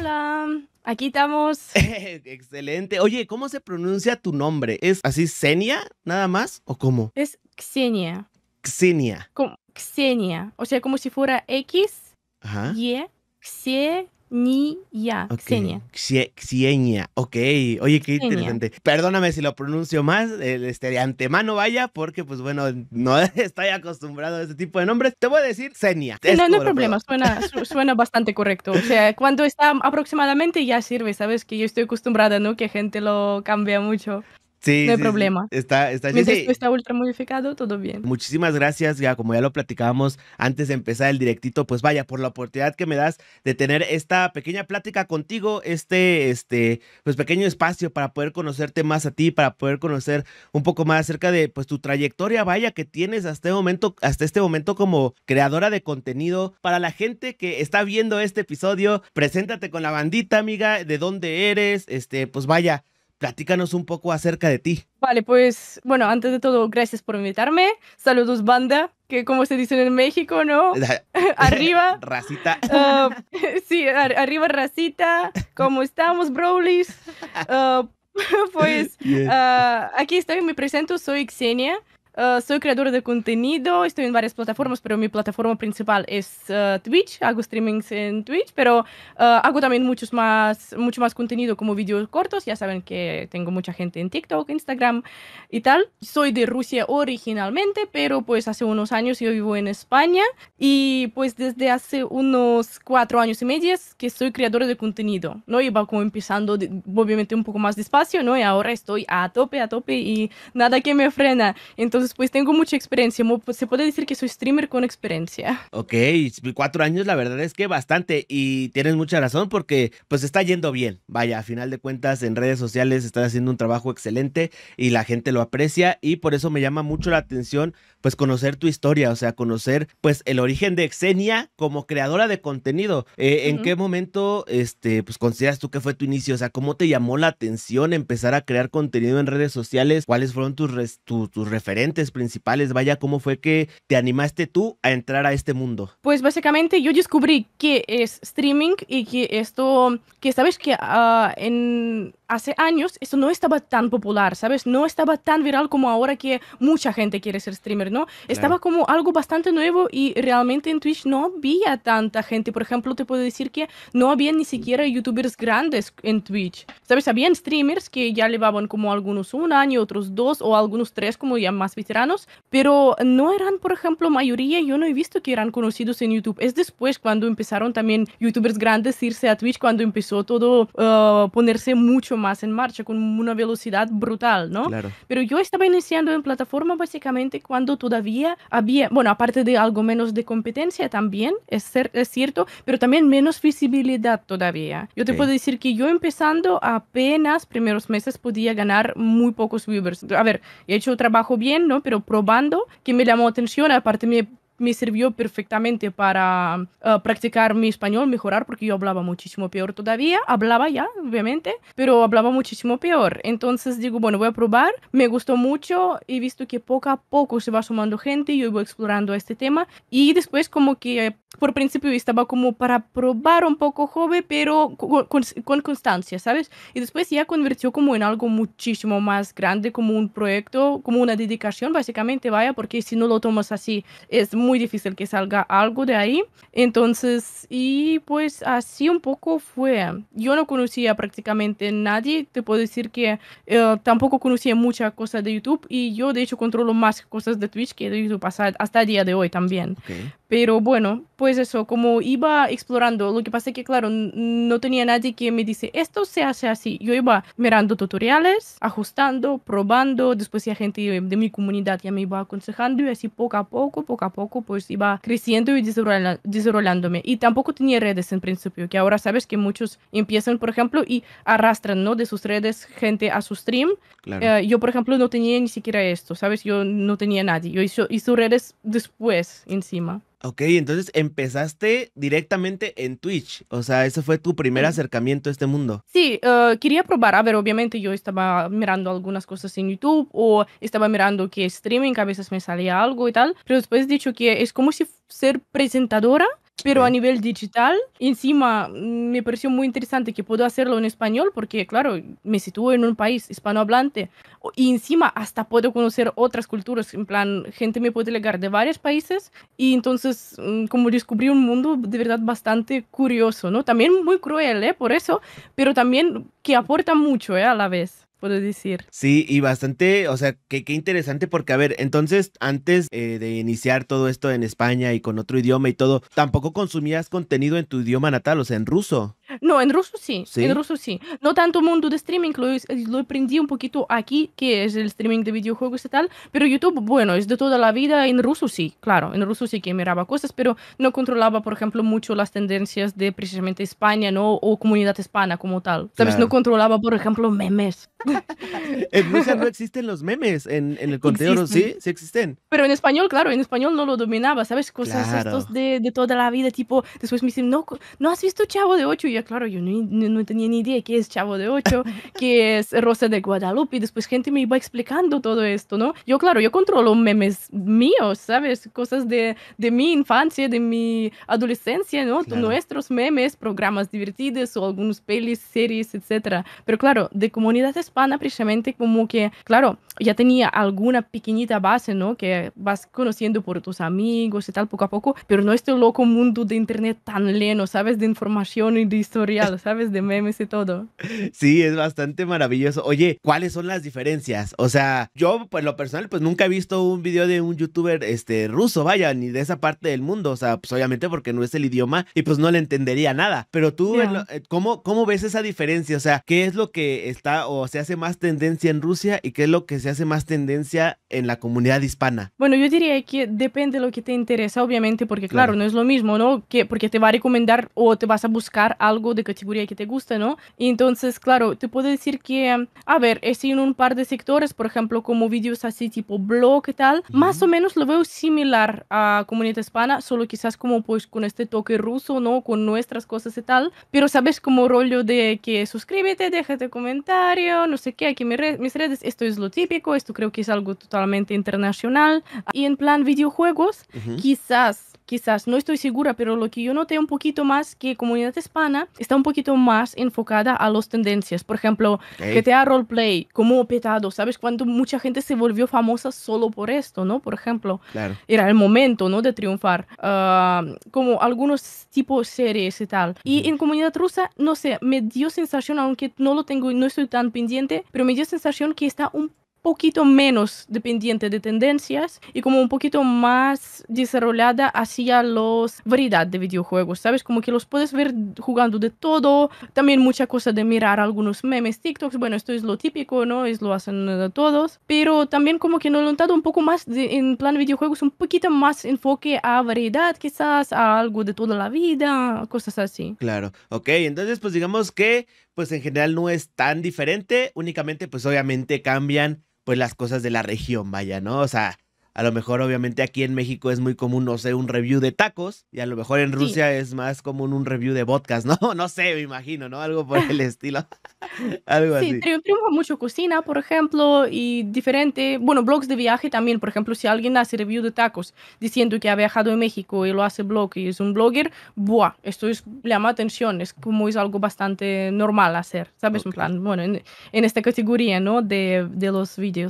Hola, aquí estamos. Excelente. Oye, ¿cómo se pronuncia tu nombre? ¿Es así Xenia nada más o cómo? Es Xenia. Xenia. Como Xenia. O sea, como si fuera X, Ajá. Y, ni-ya, Xenia. Xie, Ok. Oye, qué interesante. Perdóname si lo pronuncio más, este, de antemano vaya, porque pues bueno, no estoy acostumbrado a ese tipo de nombres. Te voy a decir Xenia. no, no hay problema, suena, suena bastante correcto. O sea, cuando está aproximadamente ya sirve, ¿sabes? Que yo estoy acostumbrada, ¿no? Que gente lo cambia mucho no hay problema. Está, está, está ultra modificado, todo bien. Muchísimas gracias, ya como ya lo platicábamos antes de empezar el directito, pues vaya, por la oportunidad que me das de tener esta pequeña plática contigo, este, este, pues pequeño espacio para poder conocerte más a ti, para poder conocer un poco más acerca de, pues tu trayectoria, vaya, que tienes hasta este momento, hasta este momento como creadora de contenido. Para la gente que está viendo este episodio, preséntate con la bandita, amiga, de dónde eres, este, pues vaya, Platícanos un poco acerca de ti. Vale, pues bueno, antes de todo, gracias por invitarme. Saludos, banda, que como se dice en México, ¿no? arriba. Racita. Ah, sí, arriba, racita. ¿Cómo estamos, brolis? Ah, pues ah, aquí estoy, me presento, soy Xenia. Eh, soy creadora de contenido, estoy en varias plataformas, pero mi plataforma principal es eh, Twitch. Hago streamings en Twitch, pero eh, hago también muchos más, mucho más contenido como vídeos cortos. Ya saben que tengo mucha gente en TikTok, Instagram y tal. Soy de Rusia originalmente, pero pues hace unos años yo vivo en España y pues desde hace unos cuatro años y medio que soy creadora de contenido, ¿no? Iba como empezando obviamente un poco más despacio, ¿no? Y ahora estoy a tope, a tope y nada que me frena. Entonces pues tengo mucha experiencia, pues, se puede decir que soy streamer con experiencia. Ok, cuatro años la verdad es que bastante y tienes mucha razón porque pues está yendo bien, vaya, a final de cuentas en redes sociales estás haciendo un trabajo excelente y la gente lo aprecia y por eso me llama mucho la atención pues conocer tu historia, o sea, conocer pues el origen de Xenia como creadora de contenido. Eh, ¿En qué momento, este, pues consideras tú que fue tu inicio? O sea, ¿cómo te llamó la atención empezar a crear contenido en redes sociales? ¿Cuáles fueron tus, tus referentes principales? Vaya, ¿cómo fue que te animaste tú a entrar a este mundo? Pues básicamente yo descubrí que es streaming y que esto, que sabes que ah, en hace años esto no estaba tan popular, ¿sabes? No estaba tan viral como ahora que mucha gente quiere ser streamer estaba como algo bastante nuevo y realmente en Twitch no había tanta gente. Por ejemplo, te puedo decir que no había ni siquiera youtubers grandes en Twitch. ¿Sabes? Habían streamers que ya llevaban como algunos un año, otros dos o algunos tres como ya más veteranos, pero no eran, por ejemplo, mayoría, yo no he visto que eran conocidos en YouTube. Es después cuando empezaron también youtubers grandes a irse a Twitch, cuando empezó todo a uh, ponerse mucho más en marcha, con una velocidad brutal, ¿no? Pero yo estaba iniciando en plataforma básicamente cuando todavía había, bueno, aparte de algo menos de competencia también, es, cierto, pero también menos visibilidad todavía. Yo te puedo decir que yo empezando apenas primeros meses podía ganar muy pocos viewers. A ver, he hecho trabajo bien, ¿no? Pero probando que me llamó atención, aparte me me sirvió perfectamente para eh, practicar mi español, mejorar, porque yo hablaba muchísimo peor todavía. Hablaba ya, obviamente, pero hablaba muchísimo peor. Entonces digo, bueno, voy a probar. Me gustó mucho. He visto que poco a poco se va sumando gente. Yo voy explorando este tema. Y después como que por principio estaba como para probar un poco joven, pero con, constancia, ¿sabes? Y después ya convirtió como en algo muchísimo más grande, como un proyecto, como una dedicación, básicamente, vaya, porque si no lo tomas así, es muy difícil que salga algo de ahí. Entonces, y pues así un poco fue. Yo no conocía prácticamente nadie, te puedo decir que eh, tampoco conocía muchas cosas de YouTube y yo de hecho controlo más cosas de Twitch que de YouTube hasta, el día de hoy también. Pero bueno, pues eso, como iba explorando, lo que pasa es que, claro, no tenía nadie que me dice, esto se hace así. Yo iba mirando tutoriales, ajustando, probando, después ya gente de mi comunidad ya me iba aconsejando y así poco a poco, poco a poco, pues iba creciendo y desarrollándome. Y tampoco tenía redes en principio, que ahora sabes que muchos empiezan, por ejemplo, y arrastran, ¿no? De sus redes gente a su stream. Eh, yo, por ejemplo, no tenía ni siquiera esto, ¿sabes? Yo no tenía nadie. Yo hice hizo redes después encima. Ok, entonces empezaste directamente en Twitch, o sea, ese fue tu primer acercamiento a este mundo. Sí, eh, quería probar, a ver, obviamente yo estaba mirando algunas cosas en YouTube o estaba mirando que streaming, a veces me salía algo y tal, pero después he dicho que es como si ser presentadora pero a nivel digital. Encima, me pareció muy interesante que puedo hacerlo en español porque, claro, me sitúo en un país hispanohablante y encima hasta puedo conocer otras culturas, en plan, gente me puede llegar de varios países y entonces mm, como descubrí un mundo de verdad bastante curioso, ¿no? También muy cruel, ¿eh? Por eso, pero también que aporta mucho, ¿eh? A la vez puedo decir. Sí, y bastante, o sea, qué interesante porque, a ver, entonces, antes eh, de iniciar todo esto en España y con otro idioma y todo, tampoco consumías contenido en tu idioma natal, o sea, en ruso. No, en ruso sí, en ruso sí. No tanto mundo de streaming, lo, lo, aprendí un poquito aquí, que es el streaming de videojuegos y tal, pero YouTube, bueno, es de toda la vida, en ruso sí, claro, en ruso sí que miraba cosas, pero no controlaba, por ejemplo, mucho las tendencias de precisamente España, ¿no? O comunidad hispana como tal, ¿sabes? No controlaba, por ejemplo, memes. En Rusia no existen los memes en, el contenido, sí, sí existen. Pero en español, claro, en español no lo dominaba, ¿sabes? Cosas de, toda la vida, tipo, después me dicen, no, no has visto Chavo de Ocho, y yo, claro, yo no, tenía ni idea qué es Chavo de Ocho, qué es Rosa de Guadalupe, y después gente me iba explicando todo esto, ¿no? Yo, claro, yo controlo memes míos, ¿sabes? Cosas de, de mi infancia, de mi adolescencia, ¿no? Nuestros memes, programas divertidos o algunos pelis, series, etcétera. Pero claro, de comunidad hispana, precisamente, como que, claro, ya tenía alguna pequeñita base, ¿no? Que vas conociendo por tus amigos y tal, poco a poco, pero no este loco mundo de internet tan lleno ¿sabes? De información y de historial, ¿sabes? De memes y todo. Sí, es bastante maravilloso. Oye, ¿cuáles son las diferencias? O sea, yo, pues lo personal, pues nunca he visto un video de un youtuber este, ruso, vaya, ni de esa parte del mundo. O sea, pues obviamente porque no es el idioma y pues no le entendería nada. Pero tú, eh, ¿cómo, ¿cómo ves esa diferencia? O sea, ¿qué es lo que está o se hace más tendencia? en Rusia y qué es lo que se hace más tendencia en la comunidad hispana? Bueno, yo diría que depende de lo que te interesa, obviamente, porque claro, no es lo mismo, ¿no? Que, porque te va a recomendar o te vas a buscar algo de categoría que te guste, ¿no? Y entonces, claro, te puedo decir que, a ver, es en un par de sectores, por ejemplo, como vídeos así tipo blog y tal, más o menos lo veo similar a comunidad hispana, solo quizás como pues con este toque ruso, ¿no? Con nuestras cosas y tal, pero sabes como rollo de que suscríbete, déjate comentario, no sé qué, aquí me mis redes, esto es lo típico, esto creo que es algo totalmente internacional. Y en plan videojuegos, quizás quizás, no estoy segura, pero lo que yo noté un poquito más que comunidad hispana está un poquito más enfocada a las tendencias. Por ejemplo, que te GTA Roleplay, como petado, ¿sabes? Cuando mucha gente se volvió famosa solo por esto, ¿no? Por ejemplo, era el momento, ¿no? De triunfar. Ah, como algunos tipos series y tal. Y en comunidad rusa, no sé, me dio sensación, aunque no lo tengo, y no estoy tan pendiente, pero me dio sensación que está un poquito menos dependiente de tendencias y como un poquito más desarrollada hacia los variedad de videojuegos, ¿sabes? Como que los puedes ver jugando de todo, también mucha cosa de mirar algunos memes, TikToks, bueno, esto es lo típico, ¿no? Es lo hacen todos, pero también como que no han dado un poco más en plan videojuegos, un poquito más enfoque a variedad quizás, a algo de toda la vida, cosas así. Claro, ok, entonces pues digamos que pues en general no es tan diferente, únicamente pues obviamente cambian pues las cosas de la región, vaya, ¿no? O sea, a lo mejor obviamente aquí en México es muy común, no sé, un review de tacos y a lo mejor en Rusia es más común un review de vodkas, ¿no? No sé, me imagino, ¿no? Algo por el estilo. sí, mucho cocina, por ejemplo, y diferente, bueno, blogs de viaje también, por ejemplo, si alguien hace review de tacos diciendo que ha viajado en México y lo hace blog y es un blogger, ¡buah! Esto llama atención, es como es algo bastante normal hacer, ¿sabes? En plan, bueno, en, esta categoría, ¿no? De, de los vídeos.